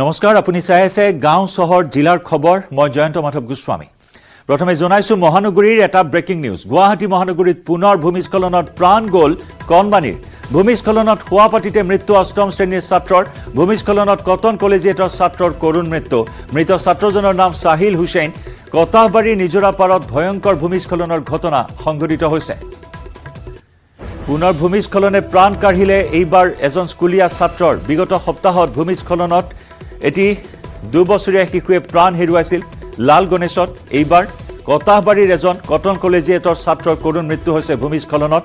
নমস্কাৰ আপুনি চাই আছে গাঁও চহৰ জিলাৰ খবৰ মই জয়ন্ত মাধৱ গোস্বামী প্ৰথমে জনাইছোঁ মহানগৰীৰ এটা ব্ৰেকিং নিউজ গুৱাহাটী মহানগৰীত পুনৰ ভূমিস্খলনত প্ৰাণ গ'ল কণবাণীৰ ভূমিস্খলনত শোৱাপাতিতে মৃত্যু অষ্টম শ্ৰেণীৰ ছাত্ৰৰ ভূমিস্খলনত কটন কলেজিয়েটৰ ছাত্ৰৰ কৰুণ মৃত্যু মৃত ছাত্ৰজনৰ নাম চাহিল হুছেইন কটাহবাৰীৰ পাৰত ভয়ংকৰ ভূমিস্খলনৰ ঘটনা সংঘটিত হৈছে পুনৰ ভূমিস্খলনে প্ৰাণ কাঢ়িলে এইবাৰ এজন স্কুলীয়া ছাত্ৰৰ বিগত সপ্তাহত ভূমিস্খলনত এটি দুবছৰীয়া শিশুৱে প্ৰাণ হেৰুৱাইছিল লাল গণেশত এইবাৰ কটাহবাৰীৰ এজন কটন কলেজিয়েটৰ ছাত্ৰৰ কৰুণ মৃত্যু হৈছে ভূমিস্খলনত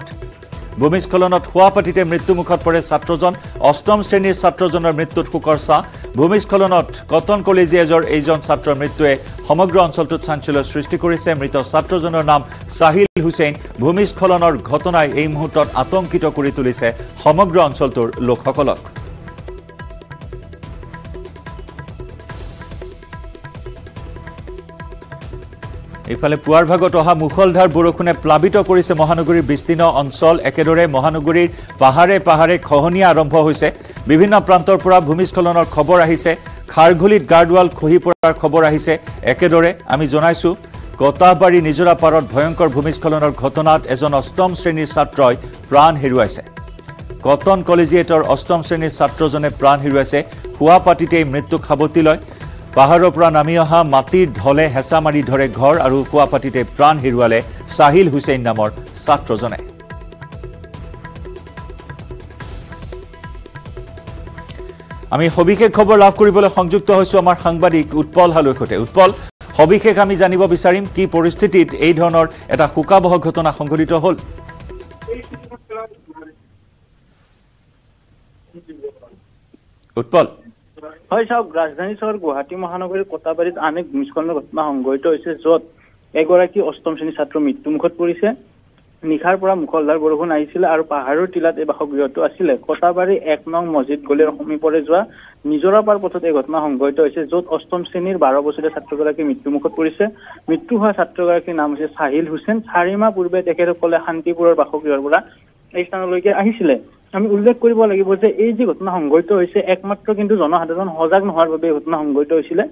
ভূমিস্খলনত শুৱাপাতিতে মৃত্যুমুখত পৰে ছাত্ৰজন অষ্টম শ্ৰেণীৰ ছাত্ৰজনৰ মৃত্যুত শোকৰ ছাঁ ভূমিস্খলনত কটন কলেজিয়েজৰ এইজন ছাত্ৰৰ মৃত্যুৱে সমগ্ৰ অঞ্চলটোত চাঞ্চল্য সৃষ্টি কৰিছে মৃত ছাত্ৰজনৰ নাম চাহিল হুছেইন ভূমিস্খলনৰ ঘটনাই এই মুহূৰ্তত আতংকিত কৰি তুলিছে সমগ্ৰ অঞ্চলটোৰ লোকসকলক ইফালে পুৱাৰ ভাগত অহা মুখলধাৰ বৰষুণে প্লাৱিত কৰিছে মহানগৰীৰ বিস্তীৰ্ণ অঞ্চল একেদৰে মহানগৰীৰ পাহাৰে পাহাৰে খহনীয়া আৰম্ভ হৈছে বিভিন্ন প্ৰান্তৰ পৰা ভূমিস্খলনৰ খবৰ আহিছে খাৰঘুলিত গাৰ্ডৱাল খহি পৰাৰ খবৰ আহিছে একেদৰে আমি জনাইছোঁ গতাবাৰী পাৰত ভয়ংকৰ ভূমিস্খলনৰ ঘটনাত এজন অষ্টম শ্ৰেণীৰ ছাত্ৰই প্ৰাণ হেৰুৱাইছে কটন কলেজিয়েটৰ অষ্টম শ্ৰেণীৰ ছাত্ৰজনে প্ৰাণ হেৰুৱাইছে শোৱাপাতিতেই মৃত্যুক সাৱটি লয় পাহাৰৰ পৰা নামি অহা মাটিৰ ঢলে হেঁচা মাৰি ধৰে ঘৰ আৰু কোৱাপাতিতে প্ৰাণ হেৰুৱালে চাহিল হুছেইন নামৰ ছাত্ৰজনে আমি সবিশেষ খবৰ লাভ কৰিবলৈ সংযুক্ত হৈছোঁ আমাৰ সাংবাদিক উৎপল হালৈৰ সৈতে উৎপল সবিশেষ আমি জানিব বিচাৰিম কি পৰিস্থিতিত এই ধৰণৰ এটা শোকাবহ ঘটনা সংঘটিত হ'ল উৎপল হয় চাওক ৰাজধানী চহৰ গুৱাহাটী মহানগৰীৰ কটাবাৰীত আন এক ভূমিস্খলনৰ ঘটনা সংঘটিত হৈছে য'ত এগৰাকী অষ্টম শ্ৰেণী ছাত্ৰ মৃত্যুমুখত পৰিছে নিশাৰ পৰা মুখলধাৰ বৰষুণ আহিছিলে আৰু পাহাৰৰ টিলাত এই বাসগৃহটো আছিলে কটাবাৰী এক নং মছজিদ গলিৰ সমীপৰে যোৱা নিজৰাপাৰ পথত এই ঘটনা সংঘটিত হৈছে য'ত অষ্টম শ্ৰেণীৰ বাৰ বছৰীয়া ছাত্ৰগৰাকী মৃত্যুমুখত পৰিছে মৃত্যু হোৱা ছাত্ৰগৰাকীৰ নাম হৈছে চাহিল হুছেইন চাৰি মাহ পূৰ্বে তেখেতসকলে শান্তিপুৰৰ বাসগৃহৰ পৰা এই স্থানলৈকে আহিছিলে আমি উল্লেখ কৰিব লাগিব যে এই যি ঘটনা সংঘটিত হৈছে একমাত্ৰ কিন্তু জনসাধাৰণ সজাগ নোহোৱাৰ বাবে ঘটনা সংঘটিত হৈছিলে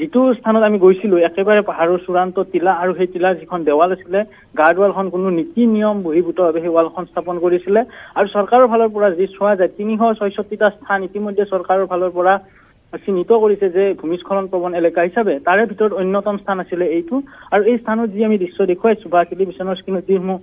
যিটো স্থানত আমি গৈছিলো একেবাৰে পাহাৰৰ চূড়ান্ত টিলা আৰু সেই টিলাৰ যিখন দেৱাল আছিলে গাৰ্ড ৱালখন কোনো নীতি নিয়ম বহিভূতভাৱে সেই ৱালখন স্থাপন কৰিছিলে আৰু চৰকাৰৰ ফালৰ পৰা যি চোৱা যায় তিনিশ ছয়ষষ্ঠিটা স্থান ইতিমধ্যে চৰকাৰৰ ফালৰ পৰা চিহ্নিত কৰিছে যে ভূমিস্খলন প্ৰৱণ এলেকা হিচাপে তাৰে ভিতৰত অন্যতম স্থান আছিলে এইটো আৰু এই স্থানত যি আমি দৃশ্য দেখুৱাইছো বা কেতিয়াবা বিচনাৰ স্কিনত যিসমূহ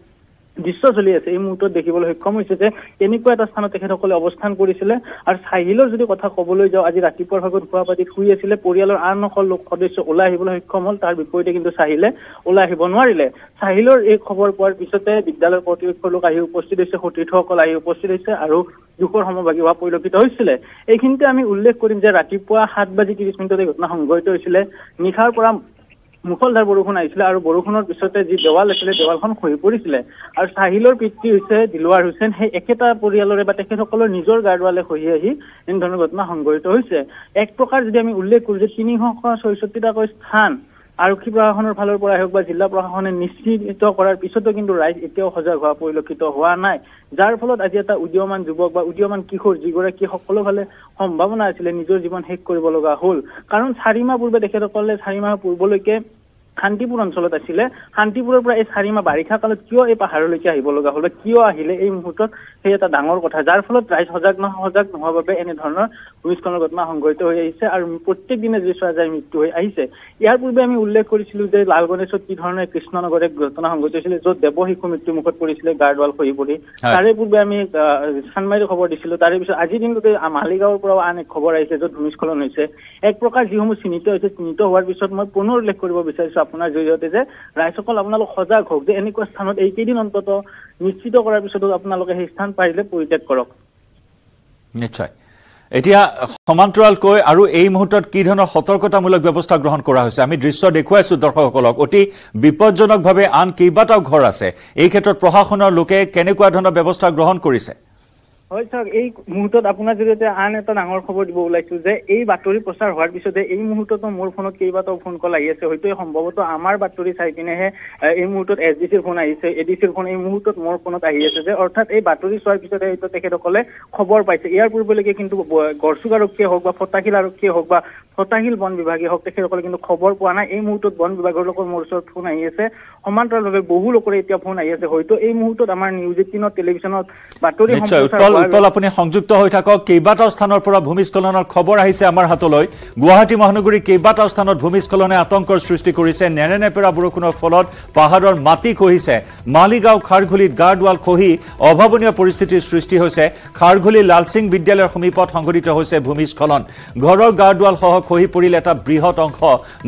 দৃশ্য চলি আছে এই মুহূৰ্তত দেখিবলৈ সক্ষম হৈছে যে কেনেকুৱা এটা স্থানত তেখেতসকলে অৱস্থান কৰিছিলে আৰু চাহিলৰ যদি কথা ক'বলৈ যাওঁ আজি ৰাতিপুৱাৰ ভাগত ভুৱা পাতি শুই আছিলে পৰিয়ালৰ আন অকল লোক সদস্য ওলাই আহিবলৈ সক্ষম হ'ল তাৰ বিপৰীতে কিন্তু চাহিলে ওলাই আহিব নোৱাৰিলে চাহিলৰ এই খবৰ পোৱাৰ পিছতে বিদ্যালয়ৰ কৰ্তৃপক্ষৰ লোক আহি উপস্থিত হৈছে সতীৰ্থসকল আহি উপস্থিত হৈছে আৰু দুখৰ সমভাগী হোৱা পৰিলক্ষিত হৈছিলে এইখিনিতে আমি উল্লেখ কৰিম যে ৰাতিপুৱা সাত বাজি ত্ৰিছ মিনিটতে ঘটনা সংঘটিত হৈছিলে নিশাৰ পৰা মুখলধাৰ বৰষুণ আহিছিলে আৰু বৰষুণৰ পিছতে যি দেৱাল আছিলে দেৱালখন খহি পৰিছিলে আৰু চাহিলৰ পিতৃ হৈছে দিলোৱাৰ হুছেইন সেই একেটা পৰিয়ালৰে বা তেখেতসকলৰ নিজৰ গাৰোৱালে খহি আহি এনেধৰণৰ ঘটনা সংঘটিত হৈছে এক প্ৰকাৰ যদি আমি উল্লেখ কৰোঁ যে তিনিশ ছয়ষষ্ঠিটাকৈ স্থান আৰক্ষী প্ৰশাসনৰ ফালৰ পৰাই হওক বা জিলা প্ৰশাসনে নিশ্চিত কৰাৰ পিছতো কিন্তু ৰাইজ এতিয়াও সজাগ হোৱা পৰিলক্ষিত হোৱা নাই যাৰ ফলত আজি এটা উদীয়মান যুৱক বা উদীয়মান কিশোৰ যিগৰাকী সকলো ফালে সম্ভাৱনা আছিলে নিজৰ জীৱন শেষ কৰিব লগা হ'ল কাৰণ চাৰি মাহ পূৰ্বে তেখেতসকলে চাৰি মাহ পূৰ্বলৈকে শান্তিপুৰ অঞ্চলত আছিলে শান্তিপুৰৰ পৰা এই চাৰিমাহ বাৰিষা কালত কিয় এই পাহাৰলৈকে আহিব লগা হ'ল কিয় আহিলে এই মুহূৰ্তত সেই এটা ডাঙৰ কথা যাৰ ফলত ৰাইজ সজাগ ন সজাগ নোহোৱাৰ বাবে এনেধৰণৰ ভূমিস্খলনৰ ঘটনা সংঘটিত হৈ আহিছে আৰু প্ৰত্যেক দিনে যি চোৱা যায় মৃত্যু হৈ আহিছে ইয়াৰ পূৰ্বে আমি উল্লেখ কৰিছিলো যে লাল গণেশত কি ধৰণে কৃষ্ণনগৰে ঘটনা সংঘটিত হৈছিলে য'ত দেৱ শিশু মৃত্যুমুখত পৰিছিলে গাৰ্ডৱাল খহি পৰি তাৰে পূৰ্বে আমি চানমাৰীৰ খবৰ দিছিলো তাৰে পিছত আজি দিনটোতে মালিগাঁৱৰ পৰাও আন এক খবৰ আহিছে য'ত ভূমিস্খলন হৈছে এক প্ৰকাৰ যিসমূহ চিহ্নিত হৈছে চিহ্নিত হোৱাৰ পিছত মই পুনৰ উল্লেখ কৰিব বিচাৰিছো আপোনাৰ জৰিয়তে যে ৰাইজসকল আপোনালোক সজাগ হওক যে এনেকুৱা স্থানত এইকেইদিন অন্তত নিশ্চিত কৰাৰ পিছতো আপোনালোকে সেই স্থান পাৰিলে পৰিত্যাগ কৰক নিশ্চয় এতিয়া সমান্তৰালকৈ আৰু এই মুহূৰ্তত কি ধৰণৰ সতৰ্কতামূলক ব্যৱস্থা গ্ৰহণ কৰা হৈছে আমি দৃশ্য দেখুৱাইছোঁ দৰ্শকসকলক অতি বিপদজনকভাৱে আন কেইবাটাও ঘৰ আছে এই ক্ষেত্ৰত প্ৰশাসনৰ লোকে কেনেকুৱা ধৰণৰ ব্যৱস্থা গ্ৰহণ কৰিছে হয় চাওক এই মুহূৰ্তত আপোনাৰ জৰিয়তে আন এটা ডাঙৰ খবৰ দিব ওলাইছো যে এই বাতৰি প্ৰচাৰ হোৱাৰ পিছতে এই মুহূৰ্ততো মোৰ ফোনত কেইবাটাও ফোন কল আহি আছে হয়তো সম্ভৱতঃ আমাৰ বাতৰি চাই কিনেহে এই মুহূৰ্তত এছ ডি চিৰ ফোন আহিছে এ ডি চিৰ ফোন এই মুহূৰ্তত মোৰ ফোনত আহি আছে যে অৰ্থাৎ এই বাতৰি চোৱাৰ পিছতে হয়তো তেখেতসকলে খবৰ পাইছে ইয়াৰ পূৰ্বলৈকে কিন্তু গড়চুক আৰক্ষীয়ে হওক বা ফটাশিল আৰক্ষীয়ে হওক বা হতাশীল বন বিভাগে হওক তেখেতসকলে কিন্তু খবৰ পোৱা নাই এই মুহূৰ্তত বন বিভাগৰ লগত মোৰ ওচৰত ফোন আহি আছে সমান্তৰালভাৱে বহু লোকৰে এতিয়া ফোন আহি আছে হয়তো এই মুহূৰ্তত আমাৰ নিউজ এইটিনৰ টেলিভিশ্যনত বাতৰি উত্তল উত্তল আপুনি সংযুক্ত হৈ থাকক কেইবাটাও স্থানৰ পৰা ভূমিস্খলনৰ খবৰ আহিছে আমাৰ হাতলৈ গুৱাহাটী মহানগৰীৰ কেইবাটাও স্থানত ভূমিস্খলনে আতংকৰ সৃষ্টি কৰিছে নেৰে নেপেৰা বৰষুণৰ ফলত পাহাৰৰ মাটি খহিছে মালিগাঁও খাৰঘুলিত গাৰ্ডৱাল খহি অভাৱনীয় পৰিস্থিতিৰ সৃষ্টি হৈছে খাৰঘুলি লালসিং বিদ্যালয়ৰ সমীপত সংঘটিত হৈছে ভূমিস্খলন ঘৰৰ গাৰ্ডৱালসহ খহি পৰিল এটা বৃহৎ অংশ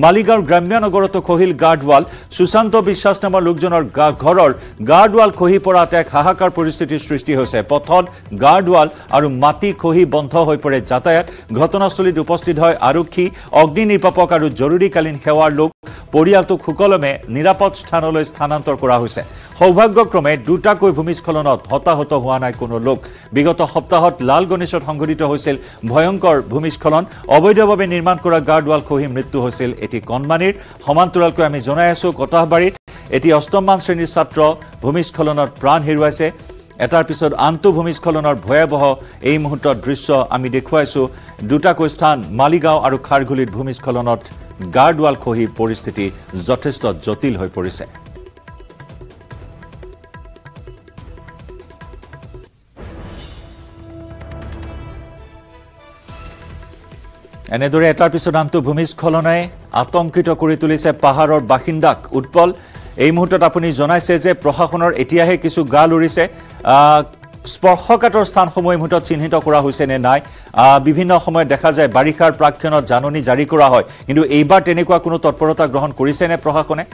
মালিগাঁৱৰ গ্ৰাম্য নগৰতো খহিল গাৰ্ডৱাল সুশান্ত বিশ্বাস নামৰ লোকজনৰ ঘৰৰ গাৰ্ডৱাল খহি পৰাত এক হাহাকাৰ পৰিস্থিতিৰ সৃষ্টি হৈছে পথত গাৰ্ডৱাল আৰু মাটি খহি বন্ধ হৈ পৰে যাতায়াত ঘটনাস্থলীত উপস্থিত হয় আৰক্ষী অগ্নি নিৰ্বাপক আৰু জৰুৰীকালীন সেৱাৰ লোক পৰিয়ালটোক সুকলমে নিৰাপদ স্থানলৈ স্থানান্তৰ কৰা হৈছে সৌভাগ্যক্ৰমে দুটাকৈ ভূমিস্খলনত হতাহত হোৱা নাই কোনো লোক বিগত সপ্তাহত লাল গণেশত সংঘটিত হৈছিল ভয়ংকৰ ভূমিস্খলন অবৈধভাৱে নিৰ্মাণ কৰা গাৰ্ডৱাল খহি মৃত্যু হৈছিল এটি কণমানিৰ সমান্তৰালকৈ আমি জনাই আছোঁ কটাহবাৰীত এটি অষ্টমমান শ্ৰেণীৰ ছাত্ৰ ভূমিস্খলনত প্ৰাণ হেৰুৱাইছে এটাৰ পিছত আনটো ভূমিস্খলনৰ ভয়াৱহ এই মুহূৰ্তত দৃশ্য আমি দেখুৱাইছোঁ দুটাকৈ স্থান মালিগাঁও আৰু খাৰঘুলিত ভূমিস্খলনত গাৰ্ডৱাল খহি পৰিস্থিতি যথেষ্ট জটিল হৈ পৰিছে এনেদৰে এটাৰ পিছত আনটো ভূমিস্খলনে আতংকিত কৰি তুলিছে পাহাৰৰ বাসিন্দাক উৎপল এই মুহূৰ্তত আপুনি জনাইছে যে প্ৰশাসনৰ এতিয়াহে কিছু গা উৰিছে স্পৰ্শকাতৰ স্থানসমূহ এই মুহূৰ্তত চিহ্নিত কৰা হৈছে নে নাই বিভিন্ন সময়ত দেখা যায় বাৰিষাৰ প্ৰাক্ষণত জাননী জাৰি কৰা হয় কিন্তু এইবাৰ তেনেকুৱা কোনো তৎপৰতা গ্ৰহণ কৰিছে নে প্ৰশাসনে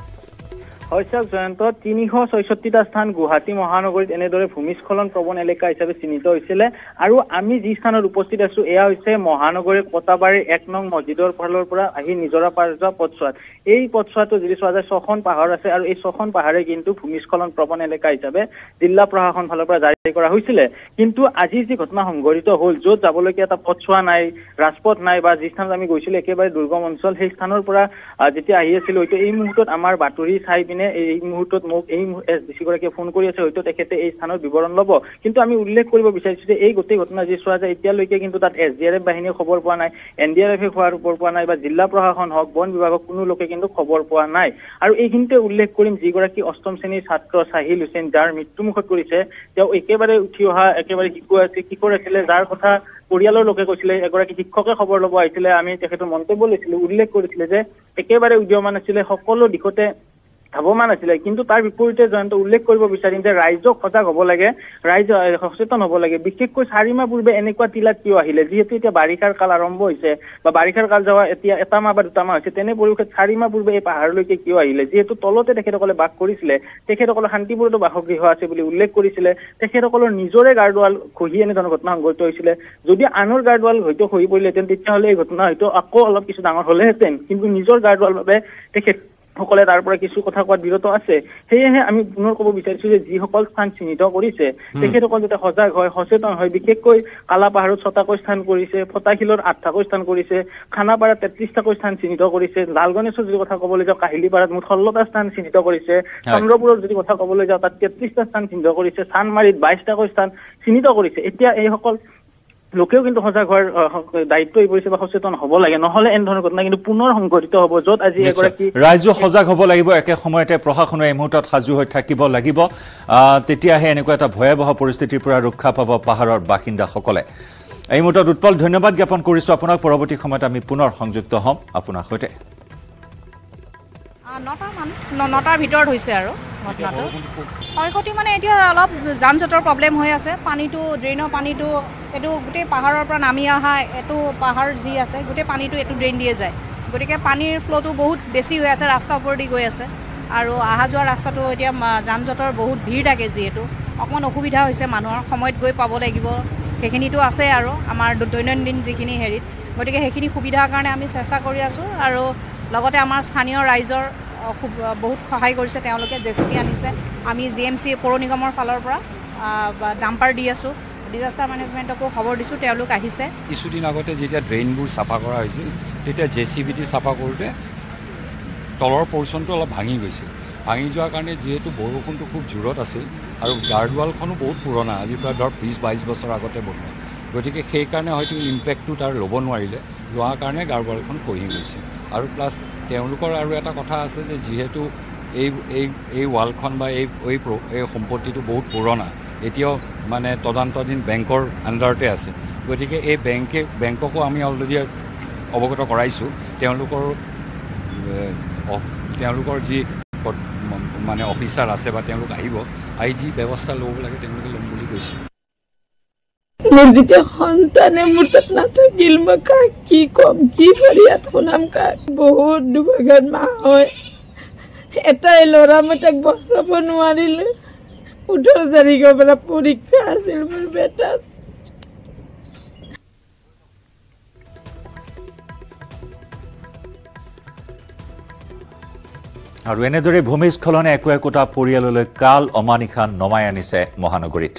হয় চাওক জয়ন্ত তিনিশ ছয়ষষ্ঠিটা স্থান গুৱাহাটী মহানগৰীত এনেদৰে ভূমিস্খলন প্ৰৱণ এলেকা হিচাপে চিহ্নিত হৈছিলে আৰু আমি যি স্থানত উপস্থিত আছো এয়া হৈছে মহানগৰীৰ কটাবাৰীৰ এক নং মছজিদৰ ফালৰ পৰা আহি নিজৰা পাৰ যোৱা পথছোৱাত এই পথছোৱাটো যদি চোৱা যায় ছখন পাহাৰ আছে আৰু এই ছখন পাহাৰে কিন্তু ভূমিস্খলন প্ৰৱণ এলেকা হিচাপে জিলা প্ৰশাসন ফালৰ পৰা জাৰি কৰা হৈছিলে কিন্তু আজি যি ঘটনা সংঘটিত হ'ল য'ত যাবলৈকে এটা পথছোৱা নাই ৰাজপথ নাই বা যি স্থানত আমি গৈছিলো একেবাৰে দুৰ্গম অঞ্চল সেই স্থানৰ পৰা যেতিয়া আহি আছিলো হয়তো এই মুহূৰ্তত আমাৰ বাতৰি চাই পিনে এই মুহূৰ্তত মোক এই এছ ডি চি গৰাকীয়ে ফোন কৰি আছে হয়তো তেখেতে এই স্থানৰ বিৱৰণ ল'ব কিন্তু আমি উল্লেখ কৰিব বিচাৰিছো যে এই গোটেই ঘটনা যি চোৱা যায় এতিয়ালৈকে কিন্তু তাত এছ ডি আৰ এফ বাহিনীয়ে খবৰ পোৱা নাই এন ডি আৰ এফে খোৱাৰ ওপৰত পোৱা নাই বা জিলা প্ৰশাসন হওক বন বিভাগক কোনো লোকে কিন্তু কিন্তু খবৰ পোৱা নাই আৰু এইখিনিতে উল্লেখ কৰিম যিগৰাকী অষ্টম শ্ৰেণীৰ ছাত্ৰ চাহিল হুছেইন যাৰ মৃত্যুমুখত পৰিছে তেওঁ একেবাৰে উঠি অহা একেবাৰে শিশু আছিল কিশোৰ আছিলে যাৰ কথা পৰিয়ালৰ লোকে কৈছিলে এগৰাকী শিক্ষকে খবৰ ল'ব আহিছিলে আমি তেখেতৰ মন্তব্য লৈছিলো উল্লেখ কৰিছিলে যে একেবাৰে উদীয়মান আছিলে সকলো দিশতে ধাৱমান আছিলে কিন্তু তাৰ বিপৰীতে জয়ন্ত উল্লেখ কৰিব বিচাৰিম যে ৰাইজক সজাগ হ'ব লাগে ৰাইজ সচেতন হ'ব লাগে বিশেষকৈ চাৰি মাহ পূৰ্বে এনেকুৱা তিলাত কিয় আহিলে যিহেতু এতিয়া বাৰিষাৰ কাল আৰম্ভ হৈছে বা বাৰিষাৰ কাল যোৱা এতিয়া এটা মাহ বা দুটা মাহ হৈছে তেনে পৰিৱেশত চাৰি মাহ পূৰ্বে এই পাহাৰলৈকে কিয় আহিলে যিহেতু তলতে তেখেতসকলে বাস কৰিছিলে তেখেতসকলে শান্তিপুৰতো বাসগৃহ আছে বুলি উল্লেখ কৰিছিলে তেখেতসকলৰ নিজৰে গাৰ্ডৱাল খহি এনেধৰণৰ ঘটনা সংঘটিত হৈছিলে যদি আনৰ গাৰ্ডৱাল হয়তো খহি পৰিলেহেঁতেন তেতিয়াহ'লে এই ঘটনা হয়তো আকৌ অলপ কিছু ডাঙৰ হ'লেহেঁতেন কিন্তু নিজৰ গাৰ্ডৱালৰ বাবে তেখেত সকলে তাৰ পৰা কিছু কথা কোৱাত বিৰত আছে সেয়েহে আমি পুনৰ ক'ব বিচাৰিছো যে যিসকল স্থান চিহ্নিত কৰিছে তেখেতসকল যাতে সজাগ হয় সচেতন হয় বিশেষকৈ কালা পাহাৰত ছটাকৈ স্থান কৰিছে ফটাশিলত আঠটাকৈ স্থান কৰিছে খানাপাৰাত তেত্ৰিছটাকৈ স্থান চিহ্নিত কৰিছে লালগণেশৰ যদি কথা ক'বলৈ যাওঁ কাহিলীপাৰাত মুঠ ষোল্লটা স্থান চিহ্নিত কৰিছে চন্দ্ৰপুৰৰ যদি কথা ক'বলৈ যাওঁ তাত তেত্ৰিছটা স্থান চিহ্নিত কৰিছে চানমাৰিত বাইছটাকৈ স্থান চিহ্নিত কৰিছে এতিয়া এইসকল লোকেও কিন্তু সজাগ হোৱাৰ দায়িত্ব পৰিছে বা সচেতন হব লাগে নহলে এনেধৰণৰ ঘটনা কিন্তু পুনৰ সংঘটিত হব য'ত আজি এগৰাকী ৰাইজো সজাগ হব লাগিব একে সময়তে প্ৰশাসনে এই মুহূৰ্তত সাজু হৈ থাকিব লাগিব তেতিয়াহে এনেকুৱা এটা ভয়াৱহ পৰিস্থিতিৰ পৰা ৰক্ষা পাব পাহাৰৰ বাসিন্দাসকলে এই মুহূৰ্তত উৎপল ধন্যবাদ জ্ঞাপন কৰিছোঁ আপোনাক পৰৱৰ্তী সময়ত আমি পুনৰ সংযুক্ত হ'ম আপোনাৰ সৈতে নটামান নটাৰ ভিতৰত হৈছে আৰু ঘটনাটো ক্ষয়ক্ষতি মানে এতিয়া অলপ যান জঁটৰ প্ৰব্লেম হৈ আছে পানীটো ড্ৰেইনৰ পানীটো এইটো গোটেই পাহাৰৰ পৰা নামি অহা এইটো পাহাৰ যি আছে গোটেই পানীটো এইটো ড্ৰেইন দিয়ে যায় গতিকে পানীৰ ফ্ল'টো বহুত বেছি হৈ আছে ৰাস্তাৰ ওপৰেদি গৈ আছে আৰু অহা যোৱা ৰাস্তাটো এতিয়া যান জঁটৰ বহুত ভিৰ থাকে যিহেতু অকণমান অসুবিধা হৈছে মানুহৰ সময়ত গৈ পাব লাগিব সেইখিনিতো আছে আৰু আমাৰ দৈনন্দিন যিখিনি হেৰিত গতিকে সেইখিনি সুবিধাৰ কাৰণে আমি চেষ্টা কৰি আছোঁ আৰু লগতে আমাৰ স্থানীয় ৰাইজৰ খুব বহুত সহায় কৰিছে তেওঁলোকে জে চি পি আনিছে আমি জি এম চি পৌৰ নিগমৰ ফালৰ পৰা ডাম্পাৰ দি আছোঁ ডিজাষ্টাৰ মেনেজমেণ্টকো খবৰ দিছোঁ তেওঁলোক আহিছে কিছুদিন আগতে যেতিয়া ড্ৰেইনবোৰ চাফা কৰা হৈছিল তেতিয়া জে চি বি টি চাফা কৰোঁতে তলৰ পৰ্চনটো অলপ ভাঙি গৈছিল ভাঙি যোৱাৰ কাৰণে যিহেতু বৰষুণটো খুব জোৰত আছিল আৰু গাৰ্ডৱালখনো বহুত পুৰণা আজিৰ পৰা ধৰক বিছ বাইছ বছৰ আগতে বনোৱা গতিকে সেইকাৰণে হয়তো ইম্পেক্টটো তাৰ ল'ব নোৱাৰিলে লোৱাৰ কাৰণে গাৰ্ডৱালখন কঢ়ি গৈছে আৰু প্লাছ তেওঁলোকৰ আৰু এটা কথা আছে যে যিহেতু এই এই এই ৱালখন বা এই এই এই সম্পত্তিটো বহুত পুৰণা এতিয়াও মানে তদন্তাধীন বেংকৰ আণ্ডাৰতে আছে গতিকে এই বেংকে বেংককো আমি অলৰেডি অৱগত কৰাইছোঁ তেওঁলোকৰ তেওঁলোকৰ যি মানে অফিচাৰ আছে বা তেওঁলোক আহিব আহি যি ব্যৱস্থা ল'ব লাগে তেওঁলোকে ল'ম বুলি কৈছে মোৰ যেতিয়া সন্তানে মোৰ তাত নাথাকিল মই কাক কি কম কি ফৰিয়াত শুনাম কাক বহুত দুভাগত মা হয় এটাই ল'ৰা মই তাক বচাব নোৱাৰিলোঁ ওঠৰ তাৰিখৰ পৰা পৰীক্ষা আছিল মোৰ বেটাত আৰু এনেদৰে ভূমিস্খলনে একো একোটা পৰিয়াললৈ কাল অমানিশা নমাই আনিছে মহানগৰীত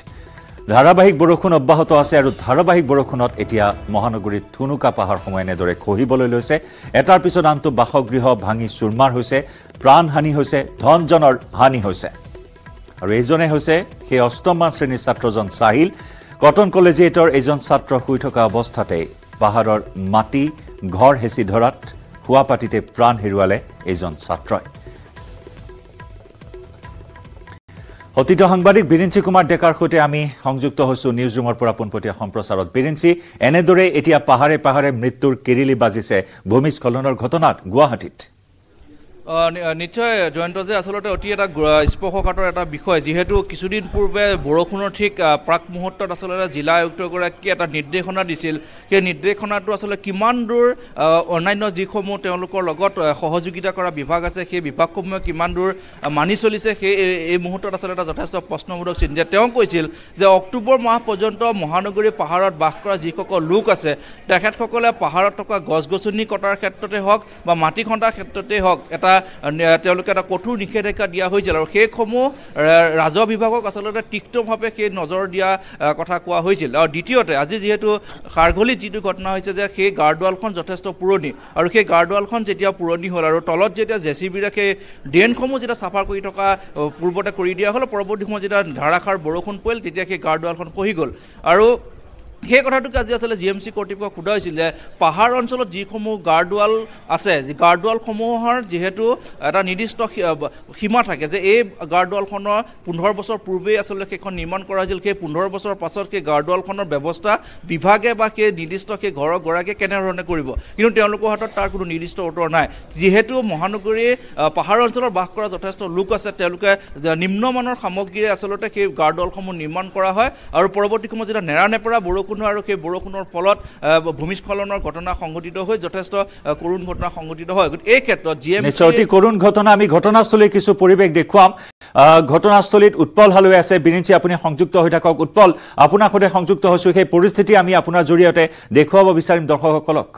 ধাৰাবাহিক বৰষুণ অব্যাহত আছে আৰু ধাৰাবাহিক বৰষুণত এতিয়া মহানগৰীত থুনুকা পাহাৰ সময় এনেদৰে খহিবলৈ লৈছে এটাৰ পিছত আনটো বাসগৃহ ভাঙি চুৰমাৰ হৈছে প্ৰাণ হানি হৈছে ধনজনৰ হানি হৈছে আৰু এইজনে হৈছে সেই অষ্টমমান শ্ৰেণীৰ ছাত্ৰজন চাহিল কটন কলেজিয়েটৰ এইজন ছাত্ৰ শুই থকা অৱস্থাতে পাহাৰৰ মাটি ঘৰ হেঁচি ধৰাত শুৱাপাতিতে প্ৰাণ হেৰুৱালে এইজন ছাত্ৰই অতীত সাংবাদিক বিৰিঞ্চি কুমাৰ ডেকাৰ সৈতে আমি সংযুক্ত হৈছোঁ নিউজ ৰুমৰ পৰা পোনপটীয়া সম্প্ৰচাৰত বিৰিঞ্চি এনেদৰে এতিয়া পাহাৰে পাহাৰে মৃত্যুৰ কেৰিলি বাজিছে ভূমিস্খলনৰ ঘটনাত গুৱাহাটীত নিশ্চয় জয়ন্ত যে আচলতে অতি এটা স্পৰ্শকাতৰ এটা বিষয় যিহেতু কিছুদিন পূৰ্বে বৰষুণৰ ঠিক প্ৰাক মুহূৰ্তত আচলতে জিলা আয়ুক্তগৰাকীয়ে এটা নিৰ্দেশনা দিছিল সেই নিৰ্দেশনাটো আচলতে কিমান দূৰ অন্যান্য যিসমূহ তেওঁলোকৰ লগত সহযোগিতা কৰা বিভাগ আছে সেই বিভাগসমূহে কিমান দূৰ মানি চলিছে সেই এই মুহূৰ্তত আচলতে এটা যথেষ্ট প্ৰশ্নবোধক চিন যে তেওঁ কৈছিল যে অক্টোবৰ মাহ পৰ্যন্ত মহানগৰী পাহাৰত বাস কৰা যিসকল লোক আছে তেখেতসকলে পাহাৰত থকা গছ গছনি কটাৰ ক্ষেত্ৰতে হওক বা মাটি খন্দাৰ ক্ষেত্ৰতেই হওক এটা তেওঁলোকে এটা কঠোৰ নিষেধাজ্ঞা দিয়া হৈছিল আৰু সেইসমূহ ৰাজহ বিভাগক আচলতে তিক্তভাৱে সেই নজৰ দিয়া কথা কোৱা হৈছিল আৰু দ্বিতীয়তে আজি যিহেতু খাৰঘলিত যিটো ঘটনা হৈছে যে সেই গাৰ্ডৱালখন যথেষ্ট পুৰণি আৰু সেই গাৰ্ডৱালখন যেতিয়া পুৰণি হ'ল আৰু তলত যেতিয়া জে চি বিৰে সেই ড্ৰেইনসমূহ যেতিয়া চাফা কৰি থকা পূৰ্বতে কৰি দিয়া হ'ল পৰৱৰ্তী সময়ত যেতিয়া ধাৰাসাৰ বৰষুণ পৰিল তেতিয়া সেই গাৰ্ডৱালখন খহি গ'ল আৰু সেই কথাটোকে আজি আচলতে জি এম চি কৰ্তৃপক্ষক সোধাইছিল যে পাহাৰ অঞ্চলত যিসমূহ গাৰ্ডৱাল আছে যি গাৰ্ডৱালসমূহৰ যিহেতু এটা নিৰ্দিষ্ট সীমা থাকে যে এই গাৰ্ডৱালখনৰ পোন্ধৰ বছৰ পূৰ্বেই আচলতে সেইখন নিৰ্মাণ কৰা হৈছিল সেই পোন্ধৰ বছৰৰ পাছত সেই গাৰ্ডৱালখনৰ ব্যৱস্থা বিভাগে বা সেই নিৰ্দিষ্ট সেই ঘৰৰ গৰাকীয়ে কেনেধৰণে কৰিব কিন্তু তেওঁলোকৰ হাতত তাৰ কোনো নিৰ্দিষ্ট উত্তৰ নাই যিহেতু মহানগৰী পাহাৰ অঞ্চলত বাস কৰা যথেষ্ট লোক আছে তেওঁলোকে নিম্নমানৰ সামগ্ৰীৰে আচলতে সেই গাৰ্ডৱালসমূহ নিৰ্মাণ কৰা হয় আৰু পৰৱৰ্তী সময়ত যেতিয়া নেৰানেপেৰা বৰষুণ বৰষুণ হয় আৰু সেই বৰষুণৰ ফলত ভূমিস্খলনৰ ঘটনা সংঘটিত হৈ যথেষ্ট কৰুণ ঘটনা সংঘটিত হয় গতিকে এই ক্ষেত্ৰত জি নিশ্চয় অতি কৰুণ ঘটনা আমি ঘটনাস্থলীৰ কিছু পৰিৱেশ দেখুৱাম ঘটনাস্থলীত উৎপল হালৈ আছে বিনিঞ্চি আপুনি সংযুক্ত হৈ থাকক উৎপল আপোনাৰ সৈতে সংযুক্ত হৈছোঁ সেই পৰিস্থিতি আমি আপোনাৰ জৰিয়তে দেখুৱাব বিচাৰিম দৰ্শকসকলক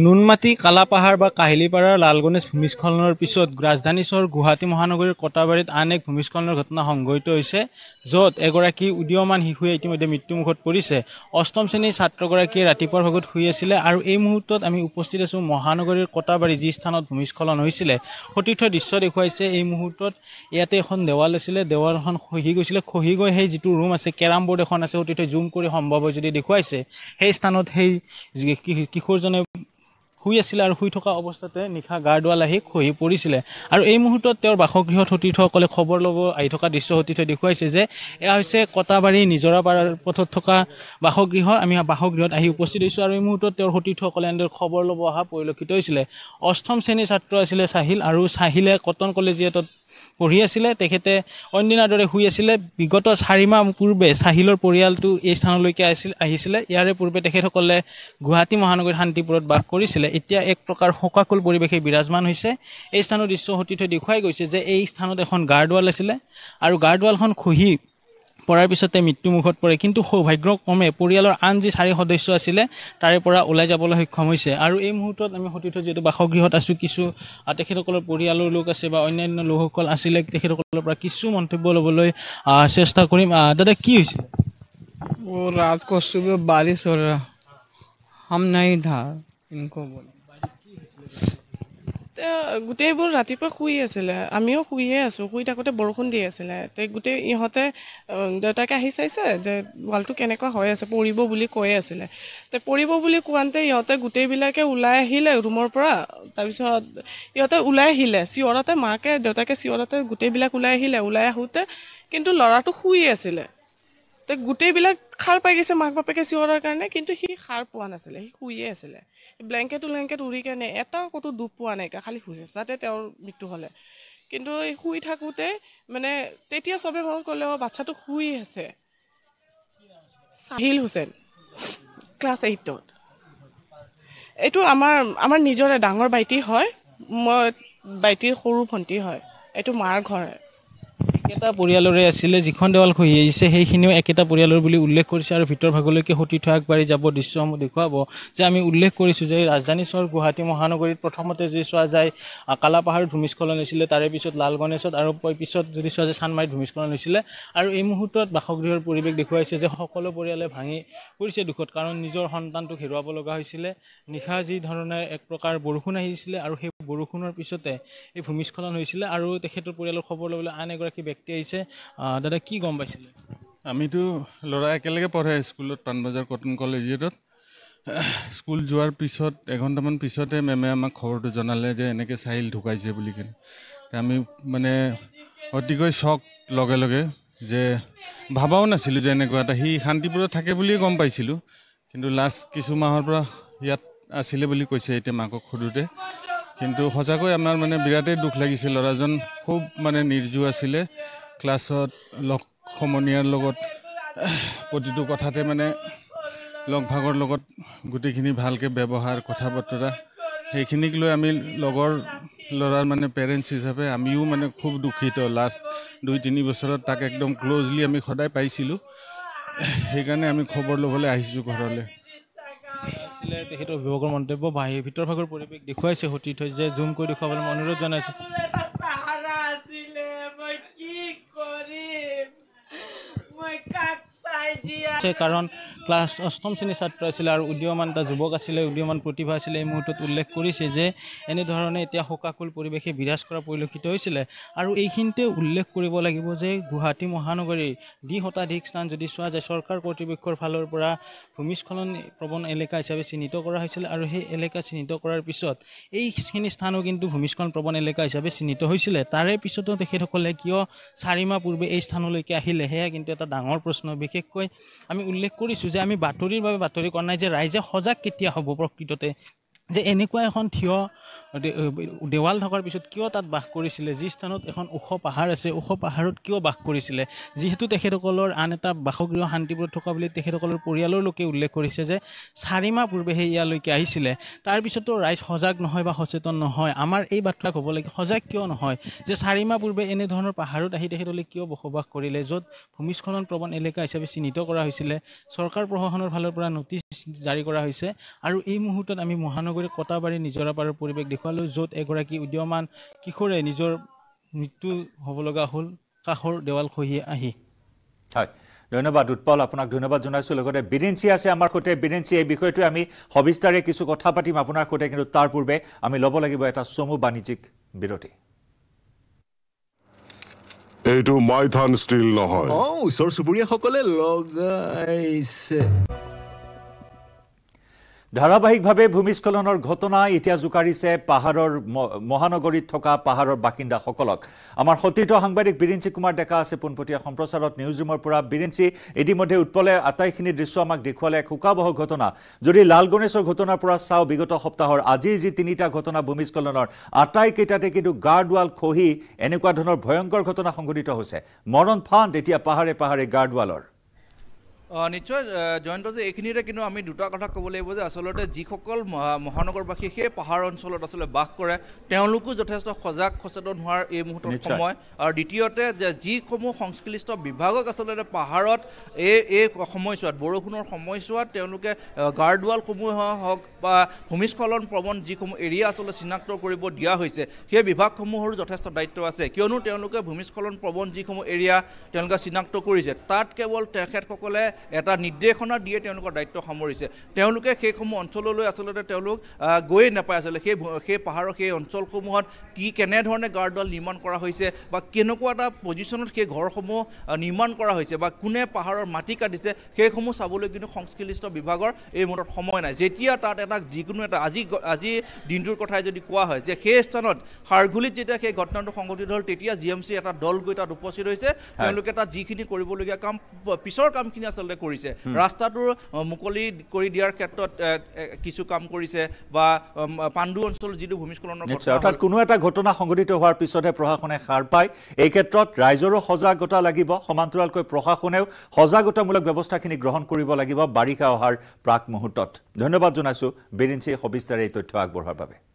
নুনমাটি কালাপাহাৰ বা কাহিলীপাৰাৰ লালগণেশ ভূমিস্খলনৰ পিছত ৰাজধানী চহৰ গুৱাহাটী মহানগৰীৰ কটাবাৰীত আন এক ভূমিস্খলনৰ ঘটনা সংঘটিত হৈছে য'ত এগৰাকী উদীয়মান শিশুৱে ইতিমধ্যে মৃত্যুমুখত পৰিছে অষ্টম শ্ৰেণীৰ ছাত্ৰগৰাকীয়ে ৰাতিপুৱাৰ ভাগত শুই আছিলে আৰু এই মুহূৰ্তত আমি উপস্থিত আছোঁ মহানগৰীৰ কটাবাৰী যি স্থানত ভূমিস্খলন হৈছিলে সতীৰ্থ দৃশ্য দেখুৱাইছে এই মুহূৰ্তত ইয়াতে এখন দেৱাল আছিলে দেৱালখন খহি গৈছিলে খহি গৈ সেই যিটো ৰুম আছে কেৰাম বৰ্ড এখন আছে সতীৰ্থই জুম কৰি সম্ভৱ হয় যদি দেখুৱাইছে সেই স্থানত সেই কিশোৰজনে শুই আছিলে আৰু শুই থকা অৱস্থাতে নিশা গাৰদোৱাল আহি খহি পৰিছিলে আৰু এই মুহূৰ্তত তেওঁৰ বাসগৃহত সতীৰ্থসকলে খবৰ ল'ব আহি থকা দৃশ্য সতীৰ্থই দেখুৱাইছে যে এয়া হৈছে কটাবাৰী নিজৰাপাৰাৰ পথত থকা বাসগৃহ আমি বাসগৃহত আহি উপস্থিত হৈছোঁ আৰু এই মুহূৰ্তত তেওঁৰ সতীৰ্থসকলে এনেদৰে খবৰ ল'ব অহা পৰিলক্ষিত হৈছিলে অষ্টম শ্ৰেণীৰ ছাত্ৰ আছিলে চাহিল আৰু চাহিলে কটন কলেজিয়েটত পঢ়ি আছিলে তেখেতে অন্যদিনাৰ দৰে শুই আছিলে বিগত চাৰিমাহ পূৰ্বে চাহিলৰ পৰিয়ালটো এই স্থানলৈকে আহিছিল আহিছিলে ইয়াৰে পূৰ্বে তেখেতসকলে গুৱাহাটী মহানগৰীত শান্তিপুৰত বাস কৰিছিলে এতিয়া এক প্ৰকাৰ শোকাকুল পৰিৱেশে বিৰাজমান হৈছে এই স্থানৰ দৃশ্য সতীৰ্থই দেখুৱাই গৈছে যে এই স্থানত এখন গাৰ্ডৱাল আছিলে আৰু গাৰ্ডৱালখন খহি পৰাৰ পিছতে মৃত্যুমুখত পৰে কিন্তু সৌভাগ্যক্ৰমে পৰিয়ালৰ আন যি চাৰি সদস্য আছিলে তাৰে পৰা ওলাই যাবলৈ সক্ষম হৈছে আৰু এই মুহূৰ্তত আমি সতীৰ্থ যিহেতু বাসগৃহত আছোঁ কিছু তেখেতসকলৰ পৰিয়ালৰ লোক আছে বা অন্যান্য লোকসকল আছিলে তেখেতসকলৰ পৰা কিছু মন্তব্য ল'বলৈ চেষ্টা কৰিম দাদা কি হৈছে ৰাজ কচ্চু বাৰিছ গোটেইবোৰ ৰাতিপুৱা শুই আছিলে আমিও শুয়ে আছোঁ শুই থাকোঁতে বৰষুণ দি আছিলে গোটেই ইহঁতে দেউতাকে আহি চাইছে যে ৱালটো কেনেকুৱা হৈ আছে পৰিব বুলি কৈ আছিলে তে পৰিব বুলি কোৱাতে ইহঁতে গোটেইবিলাকে ওলাই আহিলে ৰুমৰ পৰা তাৰপিছত ইহঁতে ওলাই আহিলে চিঞৰতে মাকে দেউতাকে চিঞৰতে গোটেইবিলাক ওলাই আহিলে ওলাই আহোঁতে কিন্তু ল'ৰাটো শুই আছিলে তে গোটেইবিলাক সাৰ পাই গৈছে মাক বাপেকে চিঞৰাৰ কাৰণে কিন্তু সি সাৰ পোৱা নাছিলে সি শুয়ে আছিলে ব্লেংকেট ব্লেংকেট উৰি কাৰণে এটাও ক'তো দুখ পোৱা নাইকিয়া খালী হুচেচাতে তেওঁৰ মৃত্যু হ'লে কিন্তু এই শুই থাকোঁতে মানে তেতিয়া চবে মনত ক'লে অঁ বাচ্ছাটো শুই আছে চাহিল হুছেন ক্লাছ এইটত এইটো আমাৰ আমাৰ নিজৰে ডাঙৰ ভাইটি হয় মই ভাইটিৰ সৰু ভণ্টি হয় এইটো মাৰ ঘৰ হয় একেটা পৰিয়ালৰে আছিলে যিখন দেৱাল খহি আহিছে সেইখিনিও একেটা পৰিয়ালৰ বুলি উল্লেখ কৰিছে আৰু ভিতৰ ভাগলৈকে সতী থৈ আগবাঢ়ি যাব দৃশ্যসমূহ দেখুৱাব যে আমি উল্লেখ কৰিছোঁ যে ৰাজধানী চহৰ গুৱাহাটী মহানগৰীত প্ৰথমতে যদি চোৱা যায় কালাপাহাৰ ভূমিস্খলন হৈছিলে তাৰে পিছত লাল গণেশত আৰু পিছত যদি চোৱা যায় চানমাৰিত ভূমিস্খলন হৈছিলে আৰু এই মুহূৰ্তত বাসগৃহৰ পৰিৱেশ দেখুৱাইছে যে সকলো পৰিয়ালে ভাঙি পৰিছে দুখত কাৰণ নিজৰ সন্তানটোক হেৰুৱাব লগা হৈছিলে নিশা যি ধৰণে এক প্ৰকাৰ বৰষুণ আহিছিলে আৰু সেই বৰষুণৰ পিছতে এই ভূমিস্খলন হৈছিলে আৰু তেখেতৰ পৰিয়ালৰ খবৰ ল'বলৈ আন এগৰাকী ব্যক্তি ব্যক্তি আহিছে দাদা কি গম পাইছিলে আমিতো ল'ৰা একেলগে পঢ়ে স্কুলত পাণবজাৰ কটন কলেজিয়েটত স্কুল যোৱাৰ পিছত এঘণ্টামান পিছতে মেমে আমাক খবৰটো জনালে যে এনেকৈ চাহিল ঢুকাইছে বুলি কেনে আমি মানে অতিকৈ চখ লগে লগে যে ভবাও নাছিলোঁ যে এনেকুৱা এটা সি শান্তিপুৰত থাকে বুলিয়ে গম পাইছিলোঁ কিন্তু লাষ্ট কিছুমাহৰ পৰা ইয়াত আছিলে বুলি কৈছে এতিয়া মাকক সোধোতে কিন্তু সঁচাকৈ আমাৰ মানে বিৰাটেই দুখ লাগিছিল ল'ৰাজন খুব মানে নিৰ্জু আছিলে ক্লাছত লগ সমনীয়াৰ লগত প্ৰতিটো কথাতে মানে লগ ভাগৰ লগত গোটেইখিনি ভালকৈ ব্যৱহাৰ কথা বতৰা সেইখিনিক লৈ আমি লগৰ ল'ৰাৰ মানে পেৰেণ্টছ হিচাপে আমিও মানে খুব দুখিত লাষ্ট দুই তিনি বছৰত তাক একদম ক্ল'জলি আমি সদায় পাইছিলোঁ সেইকাৰণে আমি খবৰ ল'বলৈ আহিছোঁ ঘৰলৈ আছিলে তেখেতৰ অভিভাৱকৰ মন্তব্য বাহিৰ ভিতৰভাগৰ পৰিৱেশ দেখুৱাইছে সতীৰ্থ যে জুম কৰি দেখুৱাবলৈ অনুৰোধ জনাইছে কাৰণ ক্লাছ অষ্টম শ্ৰেণীৰ ছাত্ৰ আছিলে আৰু উদীয়মান এটা যুৱক আছিলে উদীয়মান প্ৰতিভা আছিলে এই মুহূৰ্তত উল্লেখ কৰিছে যে এনেধৰণে এতিয়া শোকাকুল পৰিৱেশে বিৰাজ কৰা পৰিলক্ষিত হৈছিলে আৰু এইখিনিতে উল্লেখ কৰিব লাগিব যে গুৱাহাটী মহানগৰীৰ দ্বি শতাধিক স্থান যদি চোৱা যায় চৰকাৰ কৰ্তৃপক্ষৰ ফালৰ পৰা ভূমিস্খলন প্ৰৱণ এলেকা হিচাপে চিহ্নিত কৰা হৈছিলে আৰু সেই এলেকা চিহ্নিত কৰাৰ পিছত এইখিনি স্থানো কিন্তু ভূমিস্খলন প্ৰৱণ এলেকা হিচাপে চিহ্নিত হৈছিলে তাৰে পিছতো তেখেতসকলে কিয় চাৰিমাহ পূৰ্বে এই স্থানলৈকে আহিলে সেয়া কিন্তু এটা ডাঙৰ প্ৰশ্ন বিশেষকৈ আমি উল্লেখ কৰিছোঁ যে আমি বাতৰিৰ বাবে বাতৰি কৰা নাই যে ৰাইজে সজাগ কেতিয়া হ'ব প্ৰকৃততে যে এনেকুৱা এখন থিয় দেৱাল থকাৰ পিছত কিয় তাত বাস কৰিছিলে যি স্থানত এখন ওখ পাহাৰ আছে ওখ পাহাৰত কিয় বাস কৰিছিলে যিহেতু তেখেতসকলৰ আন এটা বাসগৃহ শান্তিপুৰত থকা বুলি তেখেতসকলৰ পৰিয়ালৰ লোকে উল্লেখ কৰিছে যে চাৰি মাহ পূৰ্বে সেই ইয়ালৈকে আহিছিলে তাৰপিছতো ৰাইজ সজাগ নহয় বা সচেতন নহয় আমাৰ এই বাৰ্তা ক'ব লাগে সজাগ কিয় নহয় যে চাৰিমাহ পূৰ্বে এনেধৰণৰ পাহাৰত আহি তেখেতসকলে কিয় বসবাস কৰিলে য'ত ভূমিস্খলন প্ৰৱণ এলেকা হিচাপে চিহ্নিত কৰা হৈছিলে চৰকাৰ প্ৰশাসনৰ ফালৰ পৰা ন'টিছ জাৰি কৰা হৈছে আৰু এই মুহূৰ্তত আমি মহানগৰ মহানগৰীৰ কটাবাৰী নিজৰাপাৰৰ পৰিৱেশ দেখুৱালোঁ য'ত এগৰাকী উদীয়মান কিশোৰে নিজৰ মৃত্যু হ'ব হ'ল কাষৰ দেৱাল খহি আহি হয় ধন্যবাদ উৎপল আপোনাক ধন্যবাদ জনাইছোঁ লগতে বিৰিঞ্চি আছে আমাৰ সৈতে বিৰিঞ্চি এই বিষয়টোৱে আমি সবিস্তাৰে কিছু কথা পাতিম আপোনাৰ সৈতে কিন্তু তাৰ পূৰ্বে আমি ল'ব লাগিব এটা চমু বাণিজ্যিক বিৰতি এইটো মাইথান ষ্টীল নহয় অঁ ওচৰ চুবুৰীয়াসকলে লগাইছে ধাৰাবাহিকভাৱে ভূমিস্খলনৰ ঘটনা এতিয়া জোকাৰিছে পাহাৰৰ মহানগৰীত থকা পাহাৰৰ বাসিন্দাসকলক আমাৰ সতীৰ্থ সাংবাদিক বিৰিঞ্চি কুমাৰ ডেকা আছে পোনপটীয়া সম্প্ৰচাৰত নিউজ ৰুমৰ পৰা বিৰিঞ্চি ইতিমধ্যে উৎপলে আটাইখিনি দৃশ্য আমাক দেখুৱালে এক শোকাবহ ঘটনা যদি লাল গণেশৰ ঘটনাৰ পৰা চাওঁ বিগত সপ্তাহৰ আজিৰ যি তিনিটা ঘটনা ভূমিস্খলনৰ আটাইকেইটাতে কিন্তু গাৰ্ডৱাল খহি এনেকুৱা ধৰণৰ ভয়ংকৰ ঘটনা সংঘটিত হৈছে মৰণ ফাণ্ড এতিয়া পাহাৰে পাহাৰে গাৰ্ডৱালৰ নিশ্চয় জয়ন্ত যে এইখিনিৰে কিন্তু আমি দুটা কথা ক'ব লাগিব যে আচলতে যিসকল মহানগৰবাসীয়ে সেই পাহাৰ অঞ্চলত আচলতে বাস কৰে তেওঁলোকো যথেষ্ট সজাগ সচেতন হোৱাৰ এই মুহূৰ্তত সময় আৰু দ্বিতীয়তে যে যিসমূহ সংশ্লিষ্ট বিভাগক আচলতে পাহাৰত এই এই সময়ছোৱাত বৰষুণৰ সময়ছোৱাত তেওঁলোকে গাৰ্ডৱালসমূহ হওক বা ভূমিস্খলন প্ৰৱণ যিসমূহ এৰিয়া আচলতে চিনাক্ত কৰিব দিয়া হৈছে সেই বিভাগসমূহৰো যথেষ্ট দায়িত্ব আছে কিয়নো তেওঁলোকে ভূমিস্খলন প্ৰৱণ যিসমূহ এৰিয়া তেওঁলোকে চিনাক্ত কৰিছে তাত কেৱল তেখেতসকলে এটা নিৰ্দেশনা দিয়ে তেওঁলোকৰ দায়িত্ব সামৰিছে তেওঁলোকে সেইসমূহ অঞ্চললৈ আচলতে তেওঁলোক গৈয়ে নাপায় আচলতে সেই সেই পাহাৰৰ সেই অঞ্চলসমূহত কি কেনেধৰণে গাৰ্ডৱাল নিৰ্মাণ কৰা হৈছে বা কেনেকুৱা এটা পজিশ্যনত সেই ঘৰসমূহ নিৰ্মাণ কৰা হৈছে বা কোনে পাহাৰৰ মাটি কাটিছে সেইসমূহ চাবলৈ কিন্তু সংশ্লিষ্ট বিভাগৰ এই মুহূৰ্তত সময় নাই যেতিয়া তাত এটা যিকোনো এটা আজি আজি দিনটোৰ কথাই যদি কোৱা হয় যে সেই স্থানত সাৰঘুলিত যেতিয়া সেই ঘটনাটো সংঘটিত হ'ল তেতিয়া জি এম চি এটা দল গৈ তাত উপস্থিত হৈছে তেওঁলোকে তাত যিখিনি কৰিবলগীয়া কাম পিছৰ কামখিনি আচলতে আচলতে কৰিছে ৰাস্তাটো মুকলি কৰি দিয়াৰ ক্ষেত্ৰত কিছু কাম কৰিছে বা পাণ্ডু অঞ্চল যিটো ভূমিস্খলনৰ অৰ্থাৎ কোনো এটা ঘটনা সংঘটিত হোৱাৰ পিছতহে প্ৰশাসনে সাৰ পায় এই ক্ষেত্ৰত ৰাইজৰো সজাগতা লাগিব সমান্তৰালকৈ প্ৰশাসনেও সজাগতামূলক ব্যৱস্থাখিনি গ্ৰহণ কৰিব লাগিব বাৰিষা অহাৰ প্ৰাক মুহূৰ্তত ধন্যবাদ জনাইছোঁ বিৰিঞ্চি সবিস্তাৰে এই তথ্য আগবঢ়োৱাৰ বাবে